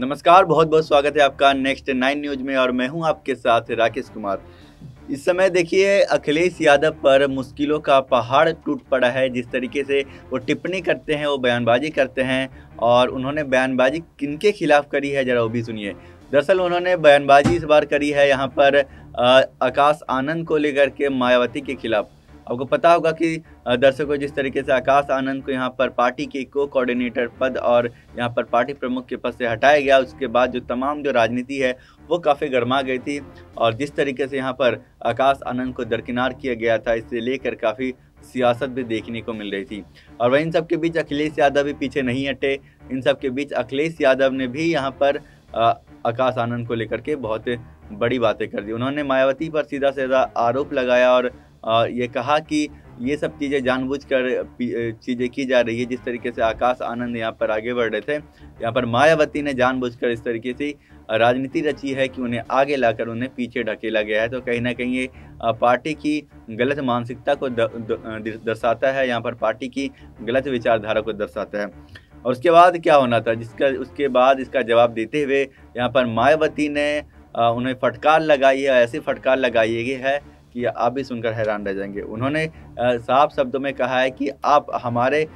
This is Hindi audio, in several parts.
नमस्कार बहुत बहुत स्वागत है आपका नेक्स्ट नाइन न्यूज में और मैं हूं आपके साथ राकेश कुमार इस समय देखिए अखिलेश यादव पर मुश्किलों का पहाड़ टूट पड़ा है जिस तरीके से वो टिप्पणी करते हैं वो बयानबाजी करते हैं और उन्होंने बयानबाजी किन के खिलाफ करी है जरा वो भी सुनिए दरअसल उन्होंने बयानबाजी इस बार करी है यहाँ पर आकाश आनंद को लेकर के मायावती के खिलाफ आपको पता होगा कि दर्शकों जिस तरीके से आकाश आनंद को यहाँ पर पार्टी के को कोऑर्डिनेटर पद और यहाँ पर पार्टी प्रमुख के पद से हटाया गया उसके बाद जो तमाम जो राजनीति है वो काफ़ी गर्मा गई थी और जिस तरीके से यहाँ पर आकाश आनंद को दरकिनार किया गया था इसे लेकर काफ़ी सियासत भी देखने को मिल रही थी और वह इन सब के बीच अखिलेश यादव भी पीछे नहीं हटे इन सब के बीच अखिलेश यादव ने भी यहाँ पर आकाश आनंद को लेकर के बहुत बड़ी बातें कर दी उन्होंने मायावती पर सीधा सीधा आरोप लगाया और ये कहा कि ये सब चीज़ें जानबूझकर चीज़ें की जा रही है जिस तरीके से आकाश आनंद यहाँ पर आगे बढ़ रहे थे यहाँ पर मायावती ने जानबूझकर इस तरीके से राजनीति रची है कि उन्हें आगे लाकर उन्हें पीछे ढकेला गया है तो कहीं ना कहीं ये पार्टी की गलत मानसिकता को दर्शाता है यहाँ पर पार्टी की गलत विचारधारा को दर्शाता है और उसके बाद क्या होना था जिसका उसके बाद इसका जवाब देते हुए यहाँ पर मायावती ने उन्हें फटकार लगाई है ऐसी फटकार लगाई है कि आप भी सुनकर हैरान रह जाएंगे उन्होंने साफ शब्दों में कहा है कि आप हमारे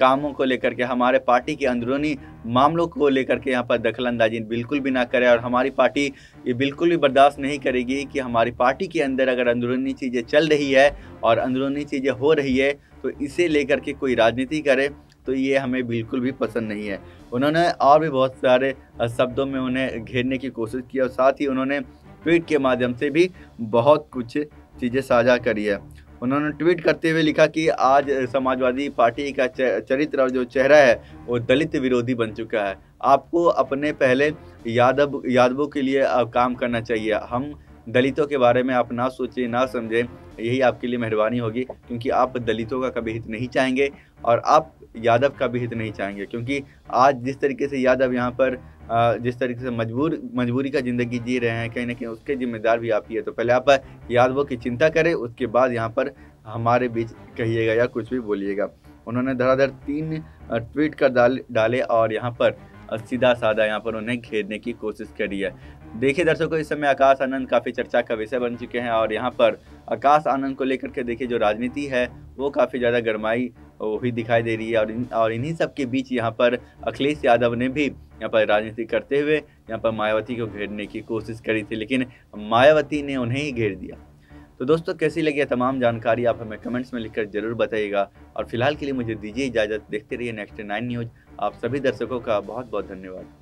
कामों को लेकर के हमारे पार्टी के अंदरूनी मामलों को लेकर के यहाँ पर दखल अंदाजी बिल्कुल भी ना करें और हमारी पार्टी ये बिल्कुल भी बर्दाश्त नहीं करेगी कि हमारी पार्टी के अंदर अगर अंदरूनी चीज़ें चल रही है और अंदरूनी चीज़ें हो रही है तो इसे लेकर के कोई राजनीति करे तो ये हमें बिल्कुल भी पसंद नहीं है उन्होंने और भी बहुत सारे शब्दों में उन्हें घेरने की कोशिश की और साथ ही उन्होंने ट्वीट के माध्यम से भी बहुत कुछ चीज़ें साझा करी है उन्होंने ट्वीट करते हुए लिखा कि आज समाजवादी पार्टी का चरित्र और जो चेहरा है वो दलित विरोधी बन चुका है आपको अपने पहले यादव यादवों के लिए काम करना चाहिए हम दलितों के बारे में आप ना सोचें ना समझें यही आपके लिए मेहरबानी होगी क्योंकि आप दलितों का कभी हित नहीं चाहेंगे और आप यादव का भी हित नहीं चाहेंगे क्योंकि आज जिस तरीके से यादव यहाँ पर जिस तरीके से मजबूर मजबूरी का ज़िंदगी जी रहे हैं कहीं ना कहीं उसके जिम्मेदार भी आप ही है तो पहले आप यादवों की चिंता करें उसके बाद यहाँ पर हमारे बीच कहिएगा या कुछ भी बोलिएगा उन्होंने धड़ाधड़ तीन ट्वीट कर डाले और यहाँ पर सीधा साधा यहाँ पर उन्हें घेरने की कोशिश करी है देखिए दर्शकों इस समय आकाश आनंद काफ़ी चर्चा का विषय बन चुके हैं और यहाँ पर आकाश आनंद को लेकर के देखिए जो राजनीति है वो काफ़ी ज़्यादा गर्माई हुई दिखाई दे रही है और इन और इन्हीं सब के बीच यहाँ पर अखिलेश यादव ने भी यहाँ पर राजनीति करते हुए यहाँ पर मायावती को घेरने की कोशिश करी थी लेकिन मायावती ने उन्हें ही घेर दिया तो दोस्तों कैसी लगी है तमाम जानकारी आप हमें कमेंट्स में लिखकर ज़रूर बताइएगा और फिलहाल के लिए मुझे दीजिए इजाज़त देखते रहिए नेक्स्ट नाइन न्यूज़ आप सभी दर्शकों का बहुत बहुत धन्यवाद